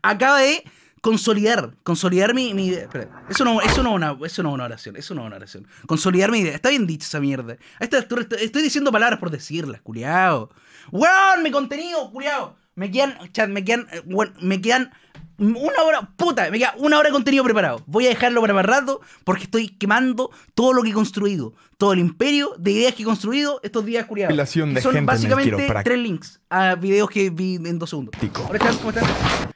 acaba de consolidar, consolidar mi, idea. eso no, eso, es una, eso una oración, eso no es una oración. Consolidar mi idea. Está bien dicha esa mierda. estoy, diciendo palabras por decirlas, culiao. ¡Weón! Mi contenido, culiao. Me quedan, chat, me quedan, eh, me quedan una hora, puta, me queda una hora de contenido preparado. Voy a dejarlo para más rato porque estoy quemando todo lo que he construido, todo el imperio de ideas que he construido estos días curiados. Son básicamente tres links a videos que vi en dos segundos. ¿cómo están?